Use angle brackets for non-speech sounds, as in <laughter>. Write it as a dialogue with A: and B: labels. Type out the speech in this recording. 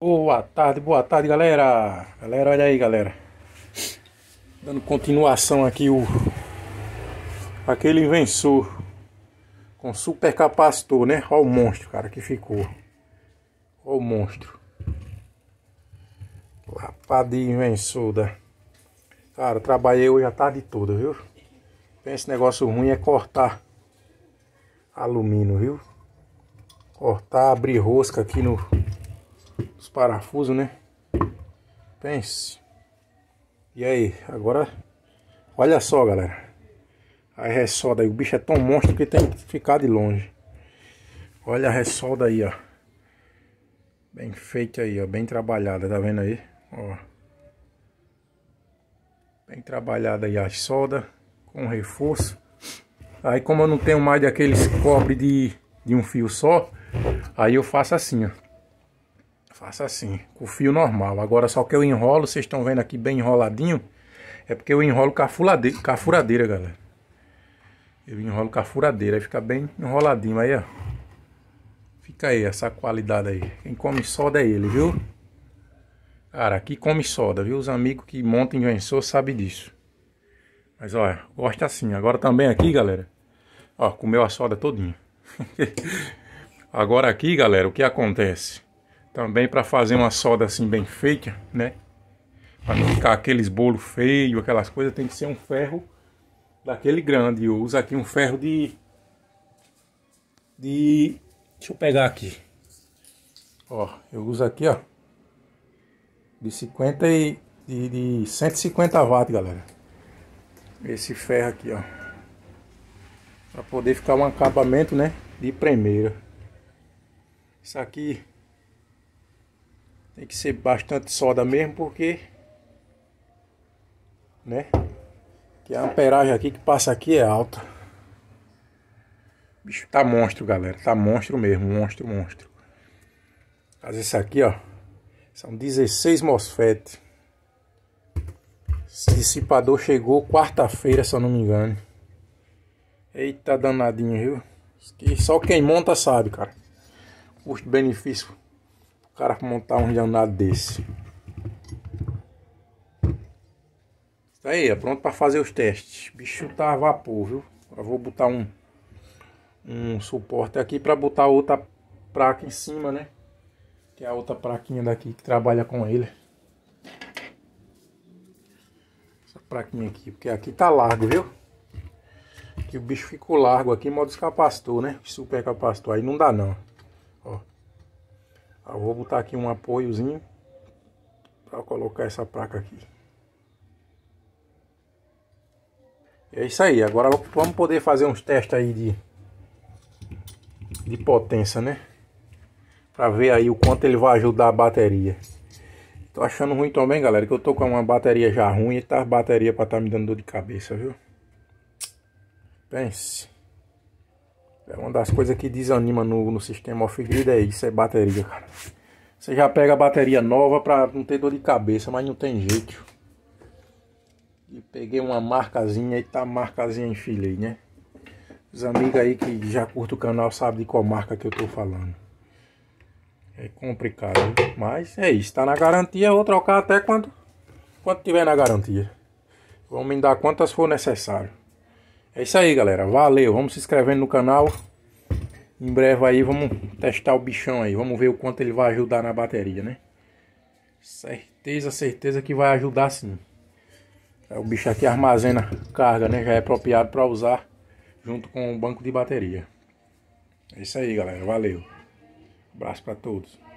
A: Boa tarde, boa tarde galera! Galera, olha aí galera! Dando continuação aqui o aquele inventor com super capacitor, né? Olha o monstro, cara, que ficou. Olha o monstro. Lapadinho inventor da. Né? Cara, trabalhei hoje a tarde toda, viu? Esse negócio ruim é cortar alumínio, viu? Cortar, abrir rosca aqui no os parafusos, né? Pense. E aí, agora, olha só, galera. A ressolda aí, o bicho é tão monstro que tem que ficar de longe. Olha a ressolda aí, ó. Bem feita aí, ó, bem trabalhada, tá vendo aí? Ó. Bem trabalhada aí a solda com reforço. Aí como eu não tenho mais daqueles cobre de, de um fio só, aí eu faço assim, ó. Faça assim, com o fio normal. Agora só que eu enrolo, vocês estão vendo aqui bem enroladinho. É porque eu enrolo com a, fuladeira, com a furadeira, galera. Eu enrolo com a furadeira, aí fica bem enroladinho. Aí, ó. Fica aí essa qualidade aí. Quem come soda é ele, viu? Cara, aqui come soda, viu? Os amigos que montam inventor sabem disso. Mas, olha, gosta assim. Agora também aqui, galera. Ó, comeu a soda todinha. <laughs> Agora aqui, galera, o que acontece? Também para fazer uma solda assim bem feita, né? Para não ficar aqueles bolo feio, aquelas coisas, tem que ser um ferro daquele grande. Eu uso aqui um ferro de de deixa eu pegar aqui. Ó, eu uso aqui, ó, de 50 e de, de 150 watts, galera. Esse ferro aqui, ó, para poder ficar um acabamento, né, de primeira. Isso aqui tem que ser bastante soda mesmo, porque. Né? Que a amperagem aqui que passa aqui é alta. Bicho, tá monstro, galera. Tá monstro mesmo. Monstro, monstro. Mas esse aqui, ó. São 16 MOSFET. Esse dissipador chegou quarta-feira, se eu não me engano. Eita danadinho, viu? Que só quem monta sabe, cara. Custo-benefício cara montar um jornal desse. Isso aí, é pronto para fazer os testes. O bicho tá a vapor, viu? Eu vou botar um, um suporte aqui para botar outra placa em cima, né? Que é a outra plaquinha daqui que trabalha com ele. Essa plaquinha aqui, porque aqui tá largo, viu? Que o bicho ficou largo aqui, modo capacitor, né? Super capacitor, aí não dá não. Eu vou botar aqui um apoiozinho para colocar essa placa aqui. É isso aí, agora vamos poder fazer uns testes aí de, de potência, né? Para ver aí o quanto ele vai ajudar a bateria. Tô achando ruim também, galera, que eu tô com uma bateria já ruim e tá a bateria para tá me dando dor de cabeça, viu? Pense. É uma das coisas que desanima no, no sistema off-grid é isso, é bateria, cara. Você já pega a bateria nova pra não ter dor de cabeça, mas não tem jeito. E peguei uma marcazinha e tá marcazinha em aí, né? Os amigos aí que já curtem o canal sabem de qual marca que eu tô falando. É complicado, hein? mas é isso. Tá na garantia, eu vou trocar até quando, quando tiver na garantia. Vamos me dar quantas for necessário. É isso aí, galera. Valeu. Vamos se inscrevendo no canal. Em breve aí vamos testar o bichão aí. Vamos ver o quanto ele vai ajudar na bateria, né? Certeza, certeza que vai ajudar sim. É, o bicho aqui armazena carga, né? Já é apropriado para usar junto com o banco de bateria. É isso aí, galera. Valeu. abraço para todos.